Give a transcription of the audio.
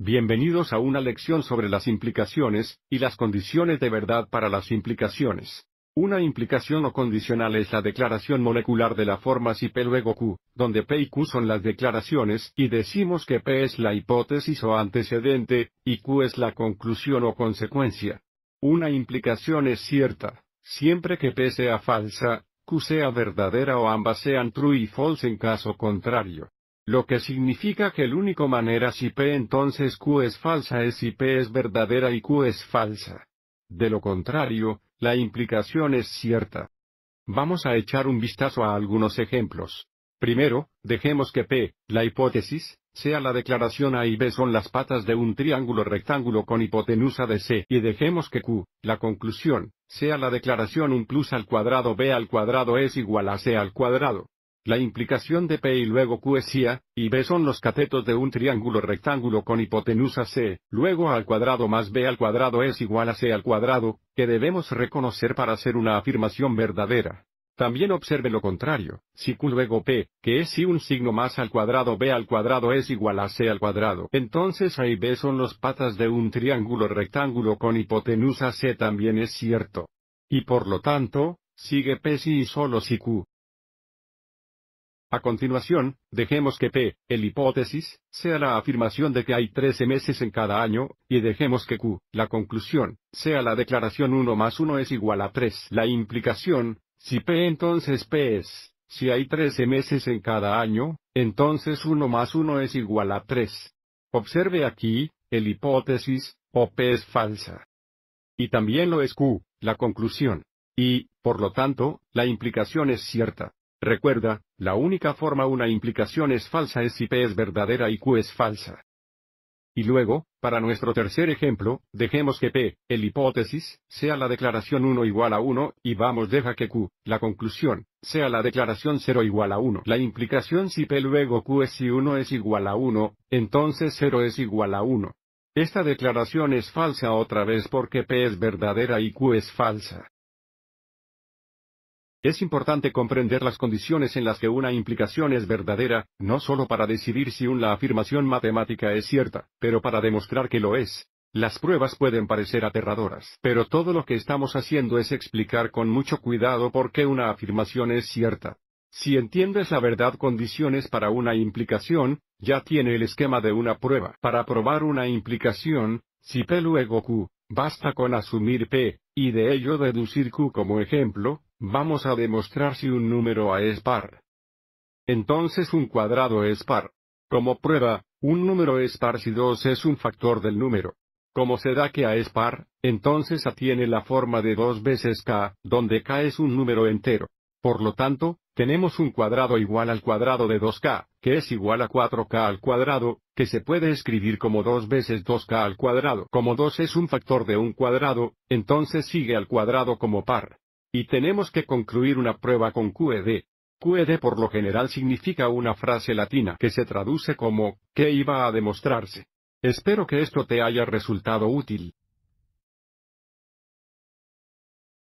Bienvenidos a una lección sobre las implicaciones y las condiciones de verdad para las implicaciones. Una implicación o condicional es la declaración molecular de la forma si P luego Q, donde P y Q son las declaraciones y decimos que P es la hipótesis o antecedente, y Q es la conclusión o consecuencia. Una implicación es cierta, siempre que P sea falsa, Q sea verdadera o ambas sean true y false en caso contrario. Lo que significa que el único manera si P entonces Q es falsa es si P es verdadera y Q es falsa. De lo contrario, la implicación es cierta. Vamos a echar un vistazo a algunos ejemplos. Primero, dejemos que P, la hipótesis, sea la declaración A y B son las patas de un triángulo rectángulo con hipotenusa de C y dejemos que Q, la conclusión, sea la declaración un plus al cuadrado B al cuadrado e es igual a C al cuadrado. La implicación de P y luego Q es IA, y B son los catetos de un triángulo rectángulo con hipotenusa C, luego al cuadrado más B al cuadrado es igual a C al cuadrado, que debemos reconocer para hacer una afirmación verdadera. También observe lo contrario, si Q luego P, que es si un signo más al cuadrado B al cuadrado es igual a C al cuadrado, entonces A y B son los patas de un triángulo rectángulo con hipotenusa C también es cierto. Y por lo tanto, sigue P si y solo si Q, a continuación, dejemos que P, el hipótesis, sea la afirmación de que hay 13 meses en cada año, y dejemos que Q, la conclusión, sea la declaración 1 más 1 es igual a 3. La implicación, si P entonces P es, si hay 13 meses en cada año, entonces 1 más 1 es igual a 3. Observe aquí, el hipótesis, o P es falsa. Y también lo es Q, la conclusión. Y, por lo tanto, la implicación es cierta. Recuerda, la única forma una implicación es falsa es si P es verdadera y Q es falsa. Y luego, para nuestro tercer ejemplo, dejemos que P, el hipótesis, sea la declaración 1 igual a 1, y vamos deja que Q, la conclusión, sea la declaración 0 igual a 1. La implicación si P luego Q es si 1 es igual a 1, entonces 0 es igual a 1. Esta declaración es falsa otra vez porque P es verdadera y Q es falsa. Es importante comprender las condiciones en las que una implicación es verdadera, no solo para decidir si una afirmación matemática es cierta, pero para demostrar que lo es. Las pruebas pueden parecer aterradoras, pero todo lo que estamos haciendo es explicar con mucho cuidado por qué una afirmación es cierta. Si entiendes la verdad condiciones para una implicación, ya tiene el esquema de una prueba. Para probar una implicación, si P luego Q, Basta con asumir P, y de ello deducir Q como ejemplo, vamos a demostrar si un número A es par. Entonces un cuadrado es par. Como prueba, un número es par si 2 es un factor del número. Como se da que A es par, entonces A tiene la forma de 2 veces K, donde K es un número entero. Por lo tanto, tenemos un cuadrado igual al cuadrado de 2k, que es igual a 4k al cuadrado, que se puede escribir como 2 veces 2k al cuadrado. Como 2 es un factor de un cuadrado, entonces sigue al cuadrado como par. Y tenemos que concluir una prueba con QED. QED por lo general significa una frase latina que se traduce como, ¿qué iba a demostrarse? Espero que esto te haya resultado útil.